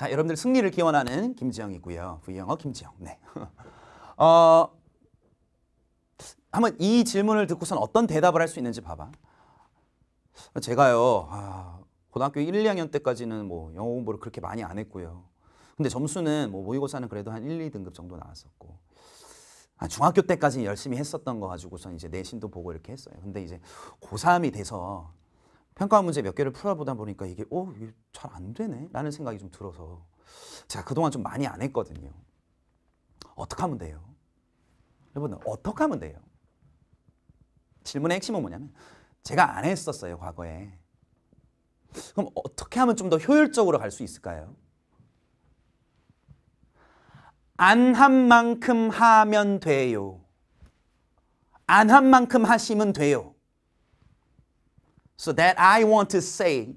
자, 여러분들 승리를 기원하는 김지영이고요. V영어 김지영. 네. 어, 한번 이 질문을 듣고선 어떤 대답을 할 수 있는지 봐봐. 제가요, 아, 고등학교 1, 2학년 때까지는 뭐 영어 공부를 그렇게 많이 안 했고요. 근데 점수는 뭐 모의고사는 그래도 한 1, 2등급 정도 나왔었고. 아, 중학교 때까지 열심히 했었던 거 가지고선 이제 내신도 보고 이렇게 했어요. 근데 이제 고3이 돼서 평가 문제 몇 개를 풀어보다 보니까 이게 어? 잘 안 되네? 라는 생각이 좀 들어서 제가 그동안 좀 많이 안 했거든요. 어떻게 하면 돼요? 여러분 어떻게 하면 돼요? 질문의 핵심은 뭐냐면 제가 안 했었어요 과거에 그럼 어떻게 하면 좀 더 효율적으로 갈 수 있을까요? 안 한 만큼 하면 돼요 안 한 만큼 하시면 돼요 So that I want to say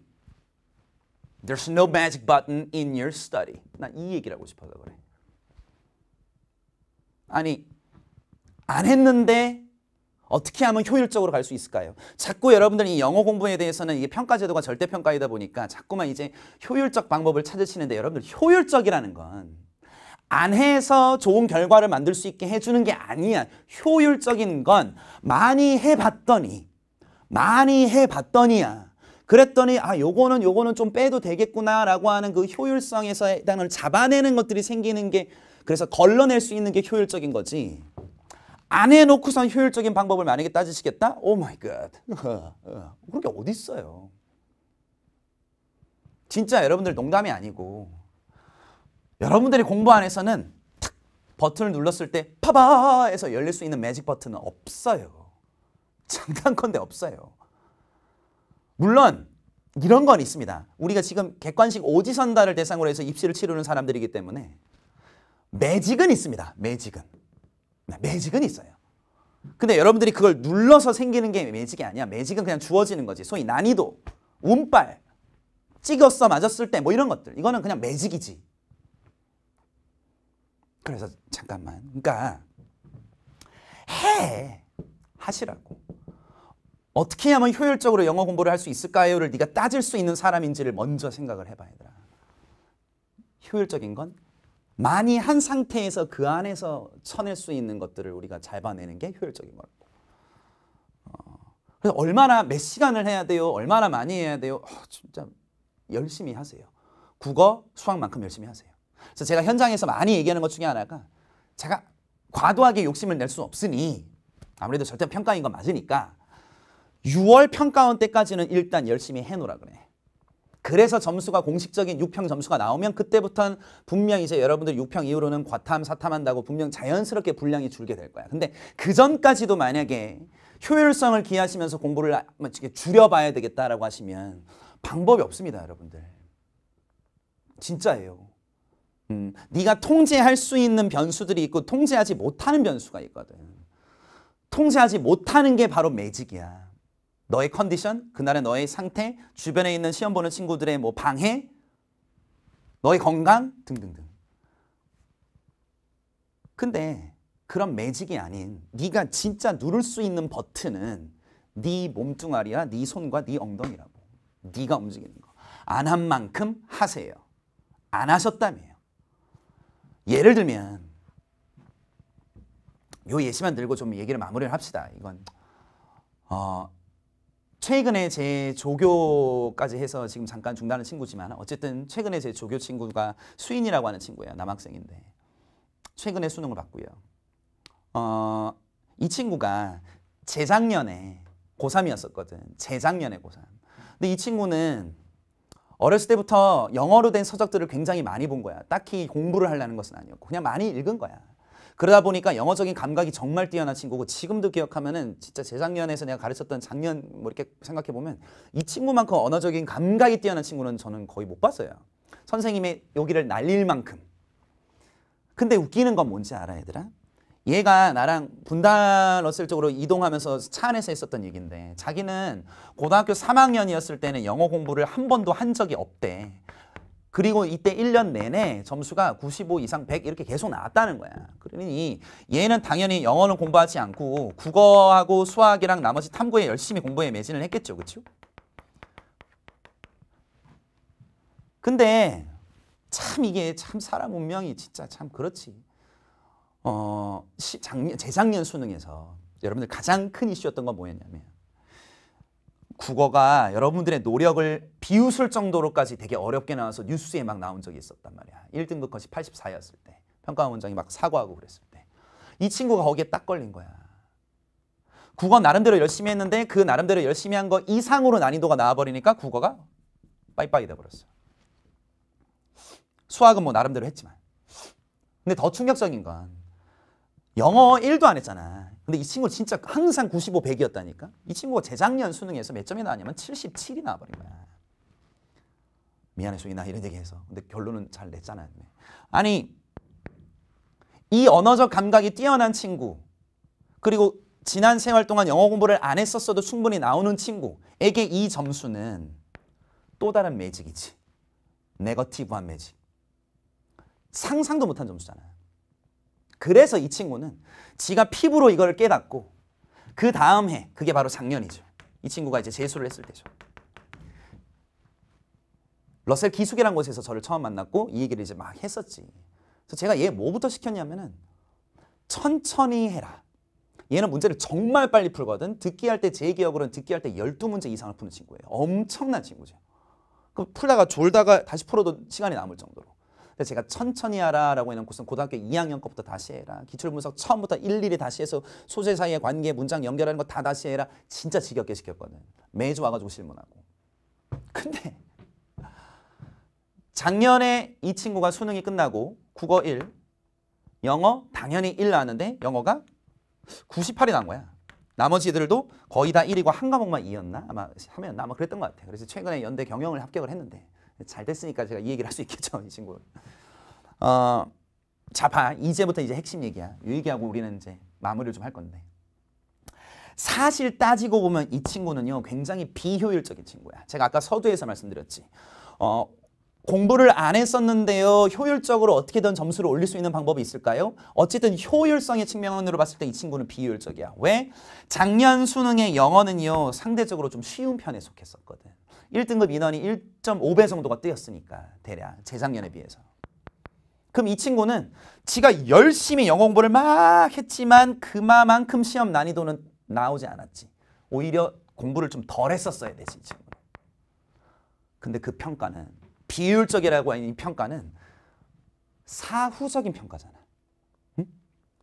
there's no magic button in your study. 난이 얘기를 하고 싶어서 그래. 아니 안 했는데 어떻게 하면 효율적으로 갈 수 있을까요? 자꾸 여러분들이 영어 공부에 대해서는 이게 평가 제도가 절대 평가이다 보니까 자꾸만 이제 효율적 방법을 찾으시는데 여러분들 효율적이라는 건 안 해서 좋은 결과를 만들 수 있게 해주는 게 아니야. 효율적인 건 많이 해봤더니 많이 해봤더니야. 그랬더니 아 요거는 요거는 좀 빼도 되겠구나라고 하는 그 효율성에서 해당을 잡아내는 것들이 생기는 게 그래서 걸러낼 수 있는 게 효율적인 거지. 안 해놓고선 효율적인 방법을 만약에 따지시겠다? 오 마이 갓. 그런 게어딨어요 진짜 여러분들 농담이 아니고 여러분들이 공부 안에서는 탁 버튼을 눌렀을 때 파바 해서 열릴 수 있는 매직 버튼은 없어요. 장단컨대 없어요. 물론 이런 건 있습니다. 우리가 지금 객관식 오지선다를 대상으로 해서 입시를 치르는 사람들이기 때문에 매직은 있습니다. 매직은. 네, 매직은 있어요. 근데 여러분들이 그걸 눌러서 생기는 게 매직이 아니야. 매직은 그냥 주어지는 거지. 소위 난이도, 운빨, 찍었어 맞았을 때 뭐 이런 것들. 이거는 그냥 매직이지. 그래서 잠깐만. 그러니까 해. 하시라고. 어떻게 하면 효율적으로 영어 공부를 할 수 있을까요?를 네가 따질 수 있는 사람인지를 먼저 생각을 해봐 얘들아. 효율적인 건 많이 한 상태에서 그 안에서 쳐낼 수 있는 것들을 우리가 잘 봐내는 게 효율적인 거라고. 어, 그래서 얼마나 몇 시간을 해야 돼요? 얼마나 많이 해야 돼요? 어, 진짜 열심히 하세요. 국어, 수학만큼 열심히 하세요. 그래서 제가 현장에서 많이 얘기하는 것 중에 하나가 제가 과도하게 욕심을 낼 수 없으니 아무래도 절대 평가인 건 맞으니까 6월 평가원 때까지는 일단 열심히 해놓으라 그래. 그래서 점수가 공식적인 6평 점수가 나오면 그때부터는 분명 이제 여러분들 6평 이후로는 과탐, 사탐한다고 분명 자연스럽게 분량이 줄게 될 거야. 근데 그 전까지도 만약에 효율성을 기하시면서 공부를 뭐 줄여봐야 되겠다라고 하시면 방법이 없습니다. 여러분들. 진짜예요. 음, 네가 통제할 수 있는 변수들이 있고 통제하지 못하는 변수가 있거든. 통제하지 못하는 게 바로 매직이야. 너의 컨디션, 그날의 너의 상태, 주변에 있는 시험 보는 친구들의 뭐 방해, 너의 건강 등등등. 근데 그런 매직이 아닌 네가 진짜 누를 수 있는 버튼은 네 몸뚱아리와 네 손과 네 엉덩이라고. 네가 움직이는 거. 안 한 만큼 하세요. 안 하셨다며요. 예를 들면 요 예시만 들고 좀 얘기를 마무리를 합시다. 이건 어, 최근에 제 조교까지 해서 지금 잠깐 중단한 친구지만 어쨌든 최근에 제 조교 친구가 수인이라고 하는 친구예요. 남학생인데 최근에 수능을 봤고요. 어, 이 친구가 재작년에 고3이었었거든. 재작년에 고3. 근데 이 친구는 어렸을 때부터 영어로 된 서적들을 굉장히 많이 본 거야. 딱히 공부를 하려는 것은 아니었고 그냥 많이 읽은 거야. 그러다 보니까 영어적인 감각이 정말 뛰어난 친구고 지금도 기억하면은 진짜 재작년에서 내가 가르쳤던 작년 뭐 이렇게 생각해 보면 이 친구만큼 언어적인 감각이 뛰어난 친구는 저는 거의 못 봤어요. 선생님의 여기를 날릴 만큼. 근데 웃기는 건 뭔지 알아 얘들아? 얘가 나랑 분단어슬 쪽으로 이동하면서 차 안에서 했었던 얘기인데 자기는 고등학교 3학년이었을 때는 영어 공부를 한 번도 한 적이 없대. 그리고 이때 1년 내내 점수가 95 이상 100 이렇게 계속 나왔다는 거야. 그러니 얘는 당연히 영어는 공부하지 않고 국어하고 수학이랑 나머지 탐구에 열심히 공부에 매진을 했겠죠. 그렇죠? 근데 참 이게 참 사람 운명이 진짜 참 그렇지. 어, 시, 작년, 재작년 수능에서 여러분들 가장 큰 이슈였던 건 뭐였냐면 국어가 여러분들의 노력을 비웃을 정도로까지 되게 어렵게 나와서 뉴스에 막 나온 적이 있었단 말이야. 1등급 컷이 84였을 때. 평가원장이 원막 사과하고 그랬을 때. 이 친구가 거기에 딱 걸린 거야. 국어 나름대로 열심히 했는데 그 나름대로 열심히 한 거 이상으로 난이도가 나와버리니까 국어가 빠이빠이 돼버렸어. 수학은 뭐 나름대로 했지만. 근데 더 충격적인 건 영어 1도 안 했잖아. 근데 이 친구 진짜 항상 95, 100이었다니까. 이 친구가 재작년 수능에서 몇 점이 나왔냐면 77이 나와버린 거야. 미안해 소이나 이런 얘기해서. 근데 결론은 잘 냈잖아. 아니 이 언어적 감각이 뛰어난 친구 그리고 지난 생활 동안 영어 공부를 안 했었어도 충분히 나오는 친구에게 이 점수는 또 다른 매직이지. 네거티브한 매직. 상상도 못한 점수잖아 그래서 이 친구는 지가 피부로 이걸 깨닫고 그 다음 해 그게 바로 작년이죠. 이 친구가 이제 재수를 했을 때죠. 러셀 기숙이라는 곳에서 저를 처음 만났고 이 얘기를 이제 막 했었지. 그래서 제가 얘 뭐부터 시켰냐면은 천천히 해라. 얘는 문제를 정말 빨리 풀거든. 듣기 할 때 제 기억으로는 듣기 할때 12문제 이상을 푸는 친구예요. 엄청난 친구죠. 그 풀다가 졸다가 다시 풀어도 시간이 남을 정도로. 근데 제가 천천히 하라라고 해놓은 것은 고등학교 2학년 것부터 다시 해라. 기출분석 처음부터 일일이 다시 해서 소재 사이의 관계, 문장 연결하는 거 다 다시 해라. 진짜 지겹게 시켰거든. 매주 와가지고 질문하고. 근데 작년에 이 친구가 수능이 끝나고 국어 1, 영어 당연히 1 나왔는데 영어가 98이 난 거야. 나머지 애들도 거의 다 1이고 한 과목만 2였나? 아마 3였나? 아마 그랬던 것 같아. 그래서 최근에 연대 경영을 합격을 했는데 잘 됐으니까 제가 이 얘기를 할 수 있겠죠, 이 친구. 어, 자, 봐. 이제부터 이제 핵심 얘기야. 이 얘기하고 우리는 이제 마무리를 좀 할 건데. 사실 따지고 보면 이 친구는요, 굉장히 비효율적인 친구야. 제가 아까 서두에서 말씀드렸지. 어, 공부를 안 했었는데요. 효율적으로 어떻게든 점수를 올릴 수 있는 방법이 있을까요? 어쨌든 효율성의 측면으로 봤을 때 이 친구는 비효율적이야. 왜? 작년 수능의 영어는요. 상대적으로 좀 쉬운 편에 속했었거든. 1등급 인원이 1.5배 정도가 뛰었으니까 대략 재작년에 비해서. 그럼 이 친구는 지가 열심히 영어 공부를 막 했지만 그만큼 시험 난이도는 나오지 않았지. 오히려 공부를 좀 덜 했었어야 되지. 친구. 근데 그 평가는 비율적이라고 하는 평가는 사후적인 평가잖아.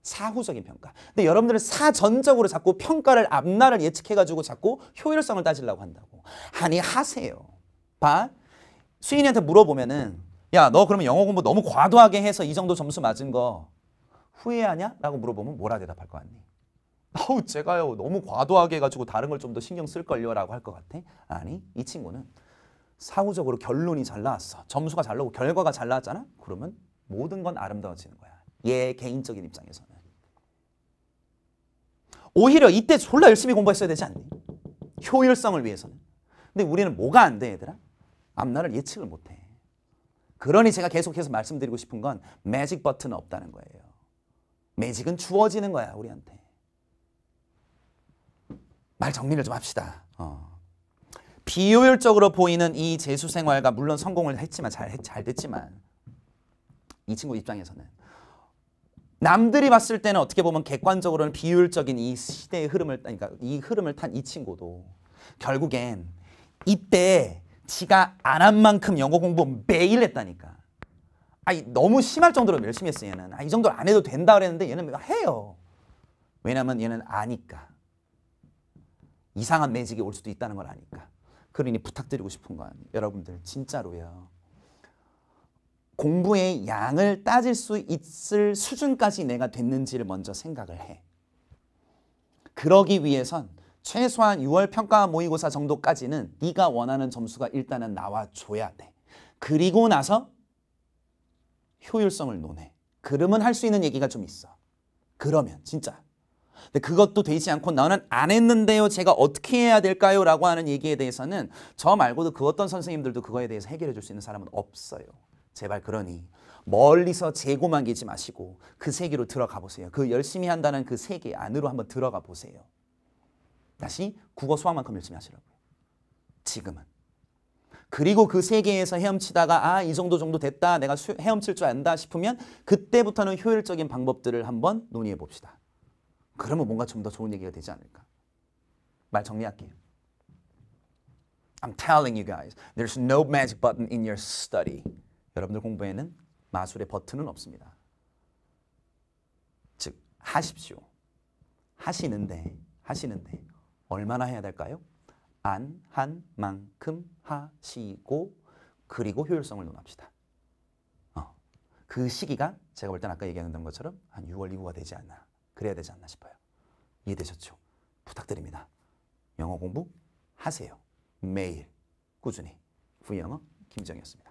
사후적인 평가. 근데 여러분들은 사전적으로 자꾸 평가를 앞날을 예측해가지고 자꾸 효율성을 따지려고 한다고. 아니 하세요. 봐. 수인이한테 물어보면은 야 너 그러면 영어 공부 너무 과도하게 해서 이 정도 점수 맞은 거 후회하냐? 라고 물어보면 뭐라 대답할 거 같니? 아우 제가요 너무 과도하게 해가지고 다른 걸 좀 더 신경 쓸걸요 라고 할 것 같아? 아니 이 친구는 사후적으로 결론이 잘 나왔어. 점수가 잘 나오고 결과가 잘 나왔잖아? 그러면 모든 건 아름다워지는 거야. 얘 예, 개인적인 입장에서는. 오히려 이때 졸라 열심히 공부했어야 되지 않니? 효율성을 위해서는. 근데 우리는 뭐가 안 돼, 얘들아? 앞날을 예측을 못해. 그러니 제가 계속해서 말씀드리고 싶은 건 매직 버튼은 없다는 거예요. 매직은 주어지는 거야, 우리한테. 말 정리를 좀 합시다. 어. 비효율적으로 보이는 이 재수 생활과 물론 성공을 했지만 잘, 잘 됐지만 이 친구 입장에서는 남들이 봤을 때는 어떻게 보면 객관적으로는 비율적인이 시대의 흐름을 그러니까 이 흐름을 탄 이 친구도 결국엔 이때 지가 안 한 만큼 영어 공부 매일 했다니까. 아니 너무 심할 정도로 열심히 했어 얘는. 아, 이 정도로 안 해도 된다 그랬는데 얘는 해요. 왜냐면 얘는 아니까. 이상한 매직이 올 수도 있다는 걸 아니까. 그러니 부탁드리고 싶은 건 여러분들 진짜로요. 공부의 양을 따질 수 있을 수준까지 내가 됐는지를 먼저 생각을 해. 그러기 위해선 최소한 6월 평가 모의고사 정도까지는 네가 원하는 점수가 일단은 나와줘야 돼. 그리고 나서 효율성을 논해. 그러면 할 수 있는 얘기가 좀 있어. 그러면 진짜. 근데 그것도 되지 않고 나는 안 했는데요. 제가 어떻게 해야 될까요? 라고 하는 얘기에 대해서는 저 말고도 그 어떤 선생님들도 그거에 대해서 해결해 줄 수 있는 사람은 없어요. 제발 그러니 멀리서 재고만 기지 마시고 그 세계로 들어가 보세요. 그 열심히 한다는 그 세계 안으로 한번 들어가 보세요. 다시 국어 수학만큼 열심히 하시라고요. 지금은. 그리고 그 세계에서 헤엄치다가 아 이 정도 정도 됐다 내가 헤엄칠 줄 안다 싶으면 그때부터는 효율적인 방법들을 한번 논의해 봅시다. 그러면 뭔가 좀 더 좋은 얘기가 되지 않을까. 말 정리할게요. I'm telling you guys, there's no magic button in your study. 여러분들 공부에는 마술의 버튼은 없습니다. 즉 하십시오. 하시는데 하시는데 얼마나 해야 될까요? 안 한 만큼 하시고 그리고 효율성을 논합시다. 어. 그 시기가 제가 볼 땐 아까 얘기했던 것처럼 한 6월 이후가 되지 않나 그래야 되지 않나 싶어요. 이해되셨죠? 부탁드립니다. 영어 공부 하세요. 매일 꾸준히. 부영어 김정이었습니다.